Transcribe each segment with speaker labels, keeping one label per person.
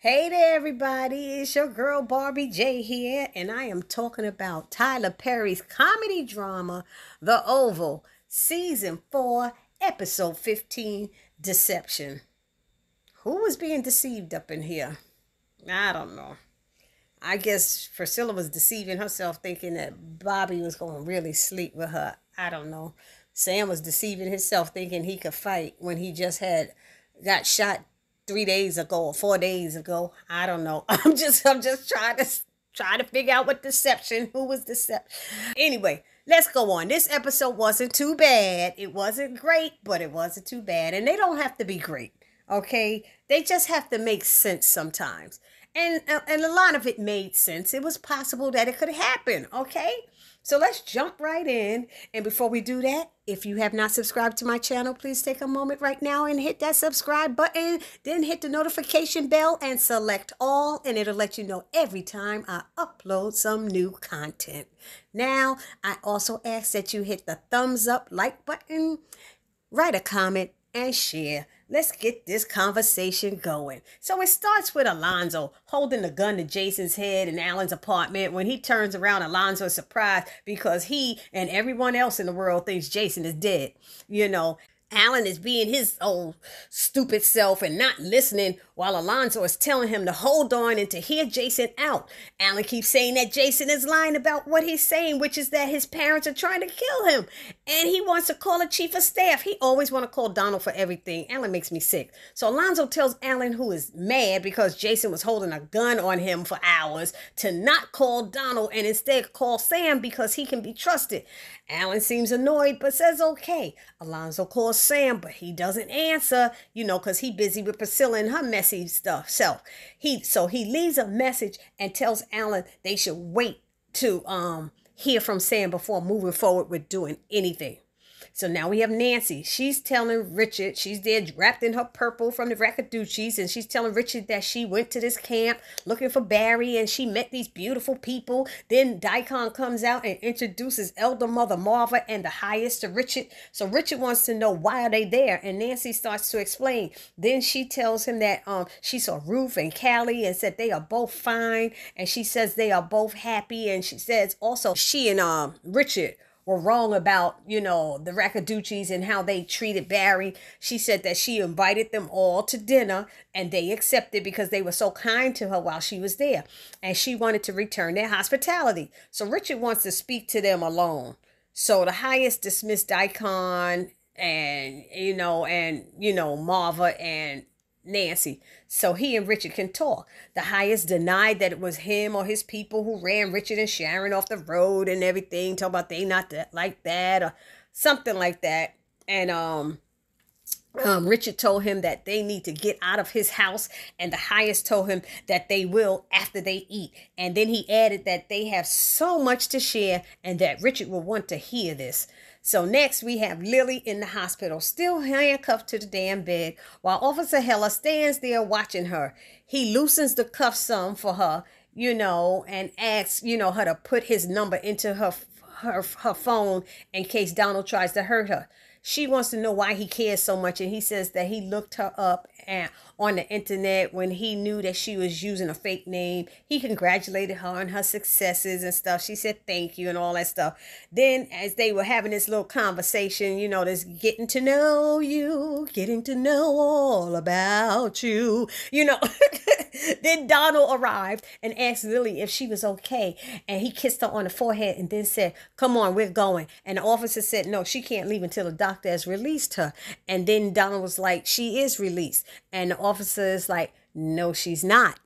Speaker 1: Hey there, everybody. It's your girl Barbie J here, and I am talking about Tyler Perry's comedy drama, The Oval, Season 4, Episode 15 Deception. Who was being deceived up in here? I don't know. I guess Priscilla was deceiving herself, thinking that Bobby was going to really sleep with her. I don't know. Sam was deceiving himself, thinking he could fight when he just had got shot three days ago or four days ago. I don't know. I'm just I'm just trying to try to figure out what deception, who was deception. Anyway, let's go on. This episode wasn't too bad. It wasn't great, but it wasn't too bad. And they don't have to be great. Okay? They just have to make sense sometimes. And and a lot of it made sense. It was possible that it could happen, okay? So let's jump right in. And before we do that, if you have not subscribed to my channel, please take a moment right now and hit that subscribe button. Then hit the notification bell and select all, and it'll let you know every time I upload some new content. Now, I also ask that you hit the thumbs up like button, write a comment, and share. Let's get this conversation going. So it starts with Alonzo holding the gun to Jason's head in Alan's apartment. When he turns around, Alonzo is surprised because he and everyone else in the world thinks Jason is dead, you know. Alan is being his old stupid self and not listening while Alonzo is telling him to hold on and to hear Jason out. Alan keeps saying that Jason is lying about what he's saying, which is that his parents are trying to kill him. And he wants to call a chief of staff. He always want to call Donald for everything. Alan makes me sick. So Alonzo tells Alan, who is mad because Jason was holding a gun on him for hours, to not call Donald and instead call Sam because he can be trusted. Alan seems annoyed but says okay. Alonzo calls Sam, but he doesn't answer, you know, because he busy with Priscilla and her messy stuff. self. he so he leaves a message and tells Alan they should wait to um hear from Sam before moving forward with doing anything. So now we have Nancy. She's telling Richard, she's there wrapped in her purple from the Raccaduchis, and she's telling Richard that she went to this camp looking for Barry and she met these beautiful people. Then Daikon comes out and introduces Elder Mother Marva and the highest to Richard. So Richard wants to know why are they there? And Nancy starts to explain. Then she tells him that um she saw Ruth and Callie and said they are both fine. And she says they are both happy. And she says also she and um Richard were wrong about, you know, the Raccaducci's and how they treated Barry. She said that she invited them all to dinner and they accepted because they were so kind to her while she was there. And she wanted to return their hospitality. So Richard wants to speak to them alone. So the highest dismissed Icon and, you know, and, you know, Marva and Nancy, so he and Richard can talk. The highest denied that it was him or his people who ran Richard and Sharon off the road and everything, talk about they not that like that or something like that. And um um, Richard told him that they need to get out of his house, and the highest told him that they will after they eat. And then he added that they have so much to share and that Richard will want to hear this. So next we have Lily in the hospital, still handcuffed to the damn bed, while Officer Heller stands there watching her. He loosens the cuff some for her, you know, and asks, you know, her to put his number into her her her phone in case Donald tries to hurt her. She wants to know why he cares so much, and he says that he looked her up on the internet when he knew that she was using a fake name. He congratulated her on her successes and stuff. She said thank you and all that stuff. Then, as they were having this little conversation, you know, this getting to know you, getting to know all about you, you know. then Donald arrived and asked Lily if she was okay. And he kissed her on the forehead and then said, Come on, we're going. And the officer said, No, she can't leave until the doctor has released her. And then Donald was like, She is released. And the officer is like, No, she's not.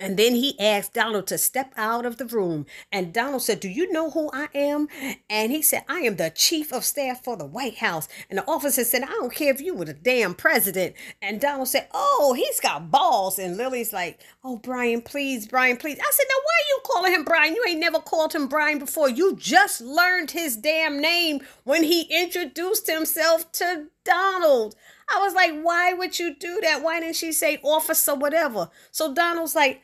Speaker 1: And then he asked Donald to step out of the room. And Donald said, Do you know who I am? And he said, I am the chief of staff for the White House. And the officer said, I don't care if you were the damn president. And Donald said, Oh, he's got balls. And Lily's like, Oh, Brian, please, Brian, please. I said, Now, why are you calling him Brian? You ain't never called him Brian before. You just learned his damn name when he introduced himself to Donald. I was like, why would you do that? Why didn't she say officer whatever? So Donald's like,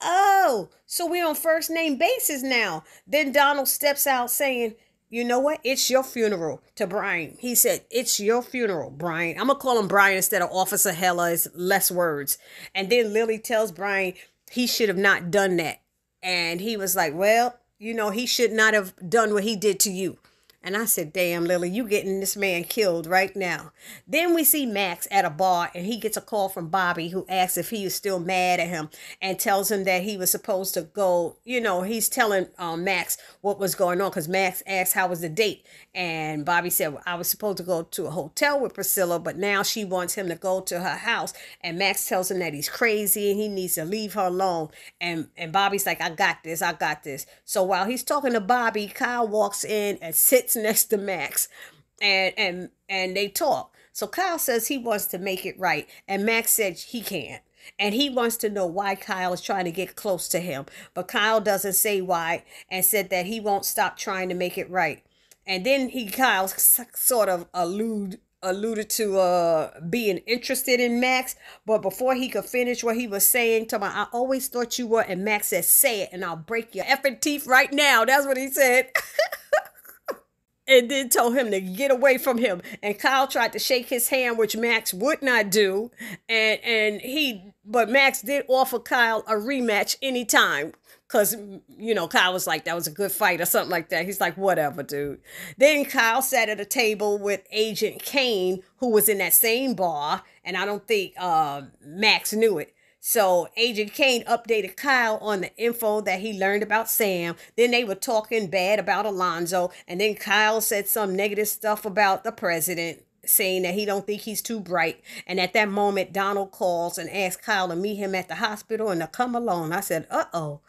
Speaker 1: oh, so we're on first name basis now. Then Donald steps out saying, you know what? It's your funeral to Brian. He said, It's your funeral, Brian. I'm going to call him Brian instead of Officer Hella. It's less words. And then Lily tells Brian he should have not done that. And he was like, Well, you know, he should not have done what he did to you. And I said, Damn, Lily, you getting this man killed right now. Then we see Max at a bar and he gets a call from Bobby who asks if he is still mad at him and tells him that he was supposed to go. You know, he's telling um, Max what was going on because Max asked, How was the date? And Bobby said, well, I was supposed to go to a hotel with Priscilla, but now she wants him to go to her house. And Max tells him that he's crazy and he needs to leave her alone. And, and Bobby's like, I got this, I got this. So while he's talking to Bobby, Kyle walks in and sits sits next to Max and and and they talk. So Kyle says he wants to make it right and Max said he can't. And he wants to know why Kyle is trying to get close to him, but Kyle doesn't say why and said that he won't stop trying to make it right. And then he Kyle sort of allude alluded to uh being interested in Max, but before he could finish what he was saying, to my I always thought you were, and Max said, "Say it, and I'll break your effing teeth right now." That's what he said. and then told him to get away from him. And Kyle tried to shake his hand, which Max would not do. And and he but Max did offer Kyle a rematch anytime. Cause you know, Kyle was like, that was a good fight or something like that. He's like, whatever, dude. Then Kyle sat at a table with Agent Kane, who was in that same bar, and I don't think uh, Max knew it. So Agent Kane updated Kyle on the info that he learned about Sam. Then they were talking bad about Alonzo, and then Kyle said some negative stuff about the president saying that he don't think he's too bright. And at that moment, Donald calls and asks Kyle to meet him at the hospital and to come along. I said, uh oh.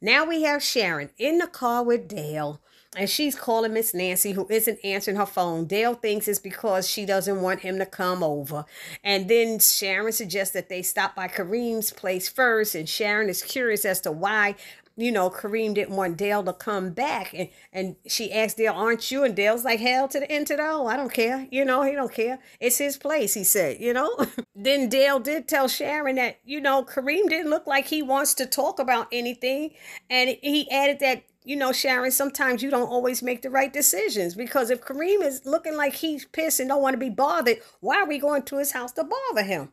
Speaker 1: Now we have Sharon in the car with Dale and she's calling Miss Nancy, who isn't answering her phone. Dale thinks it's because she doesn't want him to come over. And then Sharon suggests that they stop by Kareem's place first, and Sharon is curious as to why you know, Kareem didn't want Dale to come back. And, and she asked Dale, aren't you? And Dale's like, hell to the end to the I oh, I don't care. You know, he don't care. It's his place, he said, you know. then Dale did tell Sharon that, you know, Kareem didn't look like he wants to talk about anything. And he added that, you know, Sharon, sometimes you don't always make the right decisions because if Kareem is looking like he's pissed and don't want to be bothered, why are we going to his house to bother him?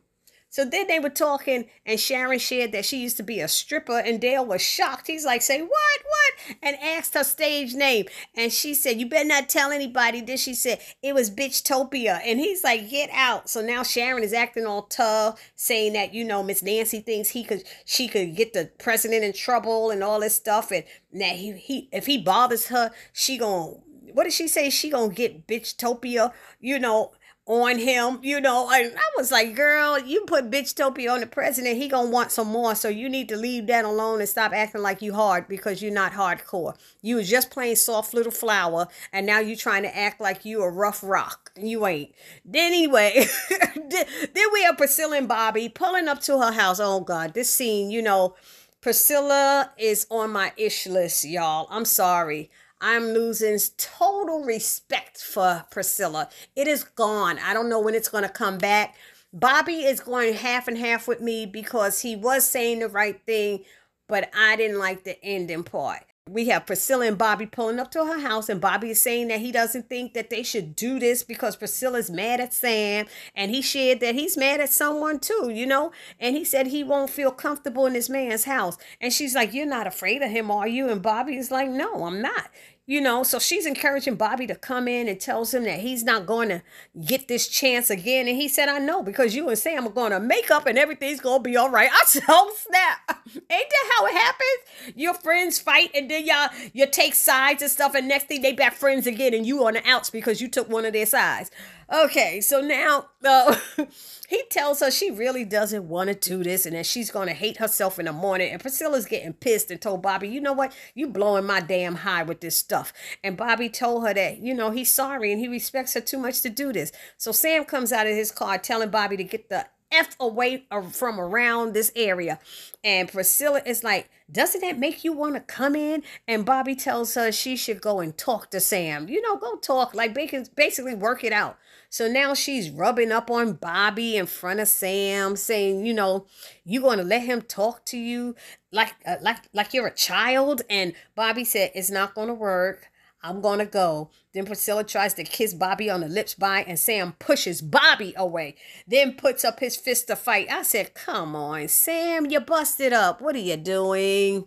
Speaker 1: So then they were talking, and Sharon shared that she used to be a stripper, and Dale was shocked. He's like, Say what? What? And asked her stage name. And she said, You better not tell anybody. Then she said, It was Bitchtopia. And he's like, Get out. So now Sharon is acting all tough, saying that, you know, Miss Nancy thinks he could she could get the president in trouble and all this stuff. And now he, he if he bothers her, she gonna what did she say? She gonna get bitchtopia, you know on him, you know. And I was like, girl, you put bitch topia on the president, he gonna want some more. So you need to leave that alone and stop acting like you hard because you're not hardcore. You was just playing soft little flower, and now you trying to act like you a rough rock. You ain't. Then anyway, then we have Priscilla and Bobby pulling up to her house. Oh God, this scene, you know, Priscilla is on my ish list, y'all. I'm sorry. I'm losing total respect for Priscilla. It is gone. I don't know when it's going to come back. Bobby is going half and half with me because he was saying the right thing, but I didn't like the ending part we have Priscilla and Bobby pulling up to her house, and Bobby is saying that he doesn't think that they should do this because Priscilla's mad at Sam, and he shared that he's mad at someone too, you know. And he said he won't feel comfortable in this man's house, and she's like, "You're not afraid of him, are you?" And Bobby is like, "No, I'm not," You know, so she's encouraging Bobby to come in and tells him that he's not going to get this chance again. And he said, I know because you and Sam are going to make up and everything's going to be all right. I said, oh, snap. Ain't that how it happens? Your friends fight and then y'all, you take sides and stuff. And next thing they back friends again and you on the outs because you took one of their sides. Okay, so now uh, he tells her she really doesn't want to do this and that she's going to hate herself in the morning. And Priscilla's getting pissed and told Bobby, you know what? You blowing my damn high with this stuff. And Bobby told her that, you know, he's sorry and he respects her too much to do this. So Sam comes out of his car telling Bobby to get the F away uh, from around this area. And Priscilla is like, doesn't that make you want to come in? And Bobby tells her she should go and talk to Sam. You know, go talk, like basically work it out. So now she's rubbing up on Bobby in front of Sam, saying, you know, you're going to let him talk to you like uh, like like you're a child. And Bobby said, it's not going to work. I'm going to go. Then Priscilla tries to kiss Bobby on the lips by, and Sam pushes Bobby away, then puts up his fist to fight. I said, Come on, Sam, you busted up. What are you doing?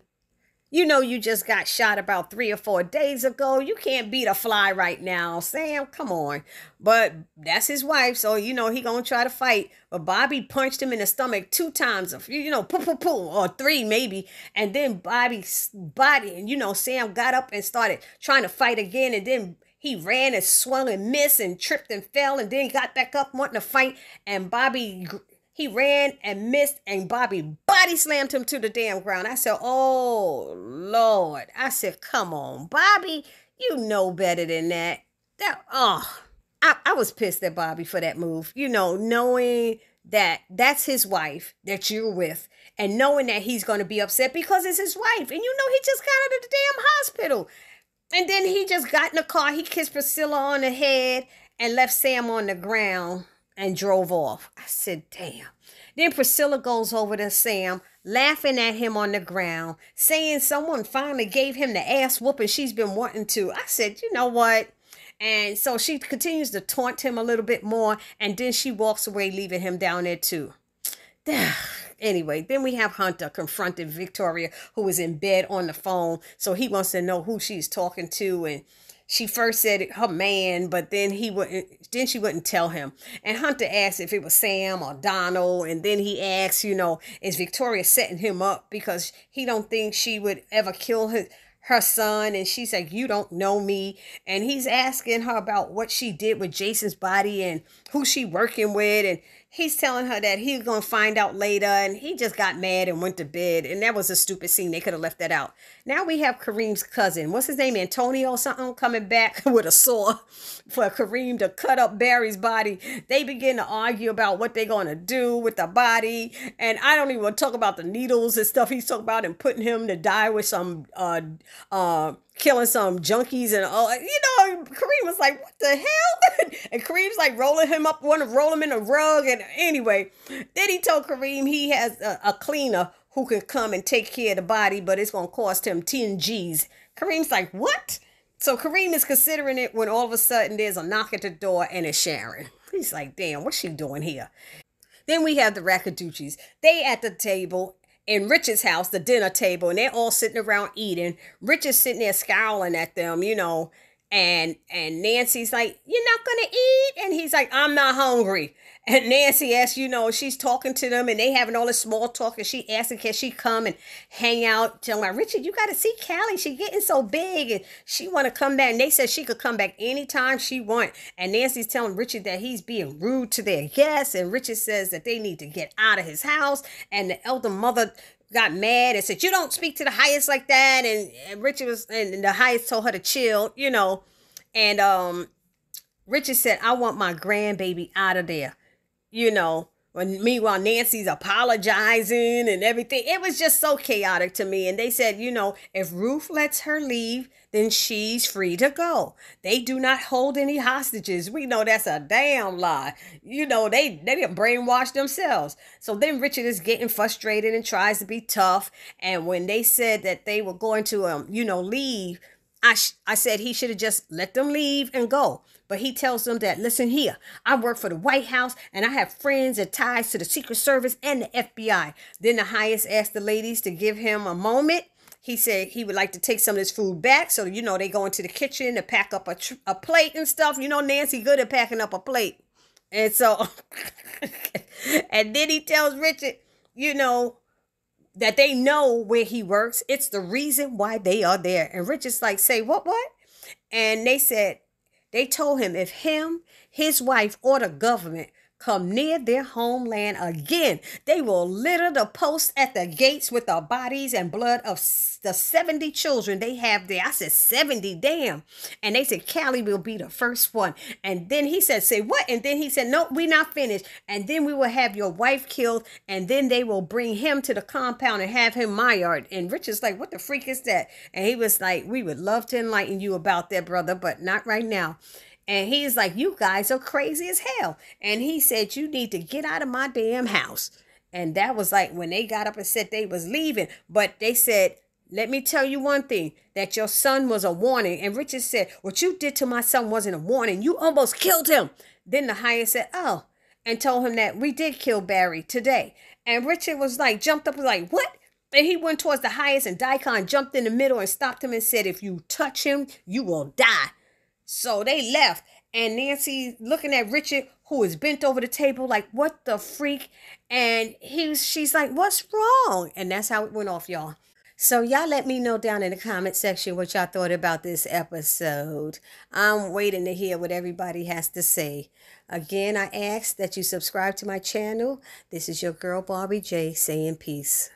Speaker 1: You know, you just got shot about three or four days ago. You can't beat a fly right now, Sam. Come on. But that's his wife, so you know he gonna try to fight. But Bobby punched him in the stomach two times, few, you know, poo poo poo, or three maybe. And then Bobby's body, and you know, Sam got up and started trying to fight again, and then he ran and swung and missed and tripped and fell and then got back up wanting to fight and bobby he ran and missed, and Bobby body slammed him to the damn ground. I said, Oh, Lord. I said, Come on, Bobby. You know better than that. That, oh, I, I was pissed at Bobby for that move. You know, knowing that that's his wife that you're with and knowing that he's going to be upset because it's his wife. And you know, he just got out of the damn hospital. And then he just got in the car. He kissed Priscilla on the head and left Sam on the ground and drove off. I said, damn. Then Priscilla goes over to Sam, laughing at him on the ground, saying someone finally gave him the ass whooping she's been wanting to. I said, you know what? And so she continues to taunt him a little bit more, and then she walks away, leaving him down there too. anyway, then we have Hunter confronting Victoria, who is in bed on the phone. So he wants to know who she's talking to and she first said her man, but then he wouldn't then she wouldn't tell him. And Hunter asked if it was Sam or Donald, and then he asked, you know, is Victoria setting him up because he don't think she would ever kill him her son and she's like you don't know me and he's asking her about what she did with jason's body and who she working with and he's telling her that he's gonna find out later and he just got mad and went to bed and that was a stupid scene they could have left that out now we have kareem's cousin what's his name antonio something coming back with a saw for kareem to cut up barry's body they begin to argue about what they're gonna do with the body and i don't even talk about the needles and stuff he's talking about and putting him to die with some uh um, killing some junkies and all. You know, Kareem was like, "What the hell?" and Kareem's like rolling him up, want to roll him in a rug. And anyway, then he told Kareem he has a, a cleaner who can come and take care of the body, but it's gonna cost him ten G's. Kareem's like, "What?" So Kareem is considering it when all of a sudden there's a knock at the door and it's Sharon. He's like, "Damn, what's she doing here?" Then we have the Raccaducci's. They at the table in Richard's house, the dinner table, and they're all sitting around eating. Richard's sitting there scowling at them, you know, and and Nancy's like, "You're not gonna eat," and he's like, "I'm not hungry." And Nancy asks, you know, she's talking to them, and they having all this small talk, and she asking, "Can she come and hang out?" Telling my Richard, "You got to see Callie. She getting so big, and she want to come back." And they said she could come back anytime she want. And Nancy's telling Richard that he's being rude to their guests, and Richard says that they need to get out of his house. And the elder mother got mad and said, You don't speak to the highest like that. And, and Richard was, and the highest told her to chill, you know. And um, Richard said, I want my grandbaby out of there, you know. When meanwhile Nancy's apologizing and everything, it was just so chaotic to me. And they said, you know, if Ruth lets her leave, then she's free to go. They do not hold any hostages. We know that's a damn lie. You know they they didn't brainwash themselves. So then Richard is getting frustrated and tries to be tough. And when they said that they were going to um you know leave I, sh- I said he should have just let them leave and go. But he tells them that, listen here, I work for the White House and I have friends and ties to the Secret Service and the FBI. Then the highest asked the ladies to give him a moment. He said he would like to take some of this food back. So, you know, they go into the kitchen to pack up a, tr- a plate and stuff. You know, Nancy good at packing up a plate. And so, and then he tells Richard, you know, that they know where he works. It's the reason why they are there. And Richard's like, say what, what? And they said, they told him if him, his wife, or the government come near their homeland again. They will litter the posts at the gates with the bodies and blood of the 70 children they have there. I said, 70, damn. And they said, Callie will be the first one. And then he said, say what? And then he said, no, we not finished. And then we will have your wife killed. And then they will bring him to the compound and have him my yard. And Richard's like, what the freak is that? And he was like, we would love to enlighten you about that, brother, but not right now. And he's like, You guys are crazy as hell. And he said, You need to get out of my damn house. And that was like when they got up and said they was leaving. But they said, Let me tell you one thing that your son was a warning. And Richard said, What you did to my son wasn't a warning. You almost killed him. Then the highest said, Oh, and told him that we did kill Barry today. And Richard was like, jumped up was like, What? And he went towards the highest, and Daikon jumped in the middle and stopped him and said, If you touch him, you will die. So they left. And Nancy looking at Richard, who is bent over the table, like, what the freak? And he's she's like, What's wrong? And that's how it went off, y'all. So y'all let me know down in the comment section what y'all thought about this episode. I'm waiting to hear what everybody has to say. Again, I ask that you subscribe to my channel. This is your girl Barbie J saying peace.